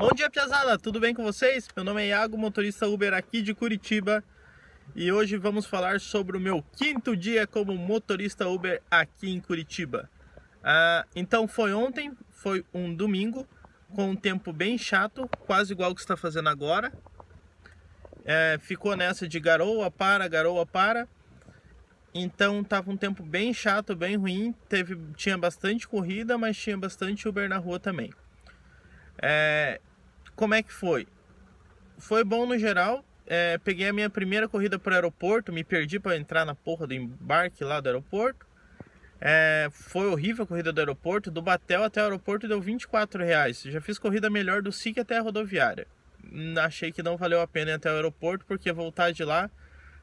Bom dia, Piazada! Tudo bem com vocês? Meu nome é Iago, motorista Uber aqui de Curitiba e hoje vamos falar sobre o meu quinto dia como motorista Uber aqui em Curitiba. Ah, então foi ontem, foi um domingo com um tempo bem chato, quase igual que está fazendo agora. É, ficou nessa de garoa para, garoa para. Então tava um tempo bem chato, bem ruim. Teve, tinha bastante corrida, mas tinha bastante Uber na rua também. É, como é que foi? Foi bom no geral. É, peguei a minha primeira corrida para o aeroporto, me perdi para entrar na porra do embarque lá do aeroporto. É, foi horrível a corrida do aeroporto. Do Batel até o aeroporto deu 24 reais. Já fiz corrida melhor do SIC até a rodoviária. Hum, achei que não valeu a pena ir até o aeroporto, porque voltar de lá.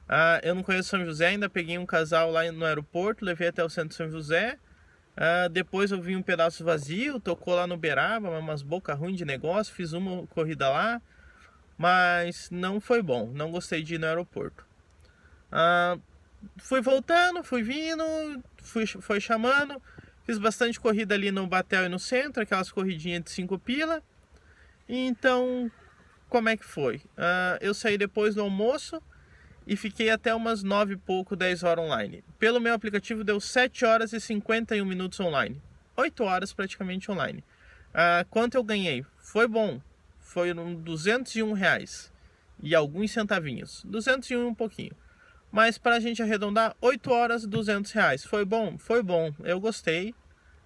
Ah, eu não conheço São José, ainda peguei um casal lá no aeroporto, levei até o centro de São José. Uh, depois eu vi um pedaço vazio, tocou lá no Beraba, umas boca ruim de negócio, fiz uma corrida lá, mas não foi bom, não gostei de ir no aeroporto. Uh, fui voltando, fui vindo, fui, foi chamando, fiz bastante corrida ali no Batel e no centro, aquelas corridinhas de 5 pila. Então, como é que foi? Uh, eu saí depois do almoço, e fiquei até umas 9 e pouco, 10 horas online. Pelo meu aplicativo deu 7 horas e 51 minutos online. 8 horas praticamente online. Ah, quanto eu ganhei? Foi bom. Foram 201 reais e alguns centavinhos. 201 e um pouquinho. Mas para a gente arredondar, 8 horas, e 200 reais. Foi bom? Foi bom. Eu gostei.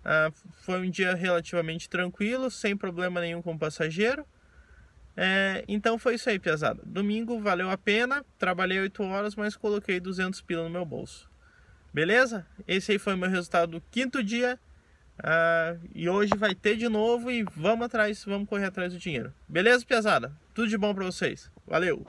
Ah, foi um dia relativamente tranquilo, sem problema nenhum com o passageiro. É, então foi isso aí, piazada. Domingo valeu a pena, trabalhei 8 horas, mas coloquei 200 pila no meu bolso. Beleza? Esse aí foi meu resultado do quinto dia. Uh, e hoje vai ter de novo e vamos atrás, vamos correr atrás do dinheiro. Beleza, piazada? Tudo de bom para vocês. Valeu!